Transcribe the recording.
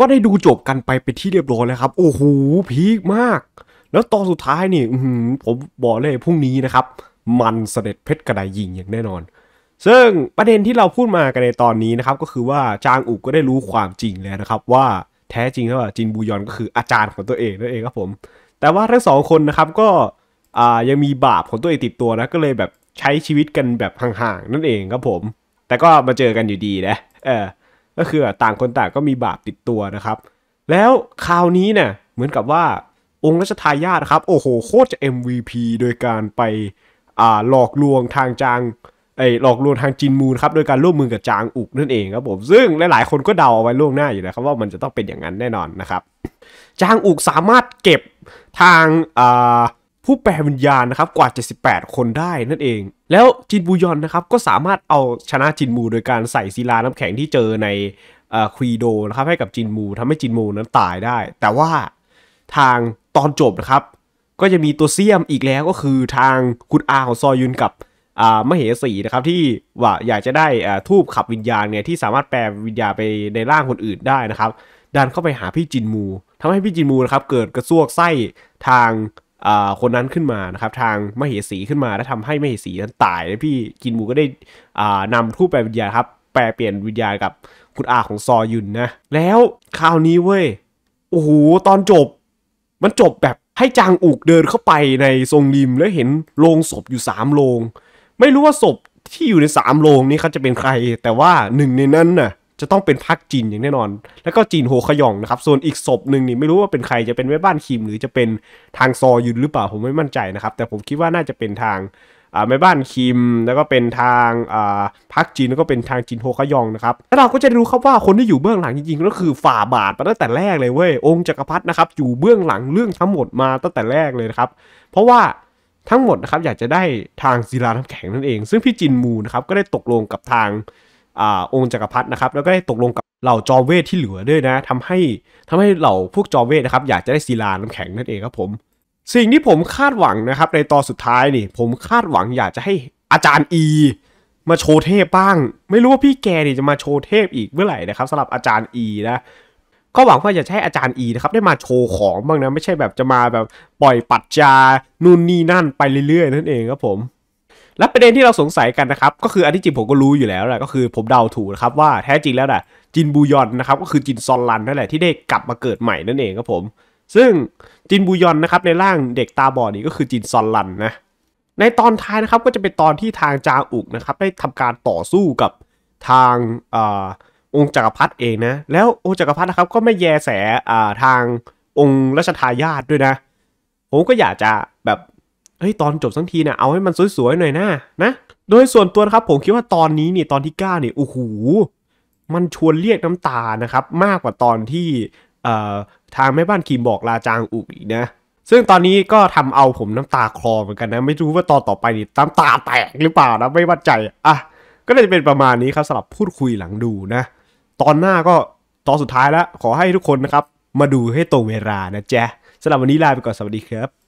ก็ได้ดูจบกันไปเป็นที่เรียบร้อยแล้วครับ โอ้โหพีคมาก แล้วตอนสุดท้ายนี่ผมบอกเลยพรุ่งนี้นะครับ มันเสด็จเพชรกระไดยิงอย่างแน่นอน ซึ่งประเด็นที่เราพูดมากันในตอนนี้นะครับ ก็คือว่าจางอุกก็ได้รู้ความจริงแล้วนะครับ ว่าแท้จริงแล้วจินบูยอนก็คืออาจารย์ของตัวเองนั่นเองครับผม แต่ว่าทั้งสองคนนะครับก็ยังมีบาปของตัวเองติดตัวนะก็เลยแบบใช้ชีวิตกันแบบห่างๆนั่นเองครับผม แต่ก็มาเจอกันอยู่ดีนะเออก็คือต่างคนต่างก็มีบาปติดตัวนะครับ แล้วคราวนี้เนี่ยเหมือนกับว่าองค์รัชทายาทครับโอ้โหโคตรจะ MVP โดยการไปอ่าหลอกลวงทางจางไอ้หลอกลวงทางจินมูนครับโดยการร่วมมือกับจางอุกนั่นเองครับผมซึ่งหลายๆคนก็เดาเอาไว้ล่วงหน้าอยู่แล้วครับว่ามันจะต้องเป็นอย่างนั้นแน่นอนนะครับ จางอุกสามารถเก็บทางอ่าผู้แปลวิญญาณนะครับกว่า 78 คนได้นั่นเอง แล้วจินบูยอนนะครับก็สามารถเอาชนะจินมู โดยการใส่ศิลาน้ำแข็งที่เจอในควีโดนะครับให้กับจินมู ทำให้จินมูนั้นตายได้ แต่ว่าทางตอนจบนะครับ ก็จะมีตัวเสียมอีกแล้วก็คือทางคุณอาของซอยุนกับมเหสีนะครับที่ว่าอยากจะได้ทูบขับวิญญาณเนี่ยที่สามารถแปลวิญญาณไปในร่างคนอื่นได้นะครับดันเข้าไปหาพี่จินมู ทำให้พี่จินมูนะครับเกิดกระซวกไส้ทางคนนั้นขึ้นมานะครับทางมเหสีขึ้นมาและทำให้มเหสีนั้นตายพี่กินหมูก็ได้นำทูปแปลวิญญาณครับ แปลเปลี่ยนวิญญาณกับคุณอาของซอยุนนะแล้วคราวนี้เว้ยโอ้โหตอนจบ มันจบแบบให้จางอุกเดินเข้าไปในทรงริมแล้วเห็นโลงศพอยู่สามโลงไม่รู้ว่าศพที่อยู่ในสามโลงนี้เขาจะเป็นใคร แต่ว่าหนึ่งในนั้นน่ะจะต้องเป็นพักจีนอย่างแน่นอน แล้วก็จีนโฮขยองนะครับส่วนอีกศพหนึ่งนี่ไม่รู้ว่าเป็นใครจะเป็นแม่บ้านคิมหรือจะเป็นทางซอยุนหรือเปล่าผมไม่มั่นใจนะครับ แต่ผมคิดว่าน่าจะเป็นทางแม่บ้านคิมแล้วก็เป็นทางพักจีนแล้วก็เป็นทางจีนโฮขยองนะครับแล้วเราก็จะรู้ครับว่าคนที่อยู่เบื้องหลังจริงๆก็คือฝ่าบาท มาตั้งแต่แรกเลยเว้ยองค์จักรพรรดินะครับอยู่เบื้องหลังเรื่องทั้งหมดมาตั้งแต่แรกเลยนะครับเพราะว่าทั้งหมดนะครับอยากจะได้ทางศิลาน้ำแข็งนั่นเอง ซึ่งพี่จินมูนะครับก็ได้ตกลงกับทางองค์จักรพรรดินะครับแล้วก็ได้ตกลงกับเหล่าจอมเวทที่เหลือด้วยนะทำให้ทำให้เหล่าพวกจอมเวทนะครับอยากจะได้ศิลาน้ำแข็งนั่นเองครับผม สิ่งที่ผมคาดหวังนะครับในตอนสุดท้ายนี่ผมคาดหวังอยากจะให้อาจารย์อีมาโชว์เทพบ้าง ไม่รู้ว่าพี่แกนี่จะมาโชว์เทพอีกเมื่อไหร่นะครับสำหรับอาจารย์อีนะก็หวังว่าจะใช้อาจารย์อีนะครับได้มาโชว์ของบ้างนะไม่ใช่แบบจะมาแบบปล่อยปัจจานู่นนี่นั่นไปเรื่อยๆนั่นเองครับผมและประเด็นที่เราสงสัยกันนะครับก็คืออันที่จริงผมก็รู้อยู่แล้วแหละก็คือผมเดาถูกนะครับว่าแท้จริงแล้วนะจินบูยอนนะครับ ก็คือจินซอนลันนั่นแหละที่ได้กลับมาเกิดใหม่นั่นเองครับผม ซึ่งจินบูยอนนะครับในร่างเด็กตาบอดนี้ก็คือจินซอนลันนะในตอนท้ายนะครับก็จะเป็นตอนที่ทางจางอุกนะครับ ได้ทำการต่อสู้กับทางอองค์จักรพรรดิเองนะแล้วองค์จักรพรรดินะครับก็ไม่แยแสทางองค์รัชทายาทด้วยนะ ผมก็อยากจะแบบเฮ้ยตอนจบสักทีเนี่ยเอาให้มันสวยๆหน่อยนะนะโดยส่วนตัวครับ ผมคิดว่าตอนนี้เนี่ยตอนที่9เนี่ยโอ้โหมันชวนเรียกน้ำตานะครับ มากกว่าตอนที่ทางแม่บ้านคิมบอกลาจางอุกอีกนะซึ่งตอนนี้ก็ทำเอาผมน้ำตาคลอเหมือนกันนะ ไม่รู้ว่าตอนต่อไปนี่น้ำตาแตกหรือเปล่านะไม่วัดใจอ่ะก็เลยจะเป็นประมาณนี้ครับสำหรับพูดคุยหลังดูนะ ตอนหน้าก็ตอนสุดท้ายแล้ว ขอให้ทุกคนนะครับ มาดูให้ตรงเวลานะ แจ๊สำหรับวันนี้ลาไปก่อนสวัสดีครับ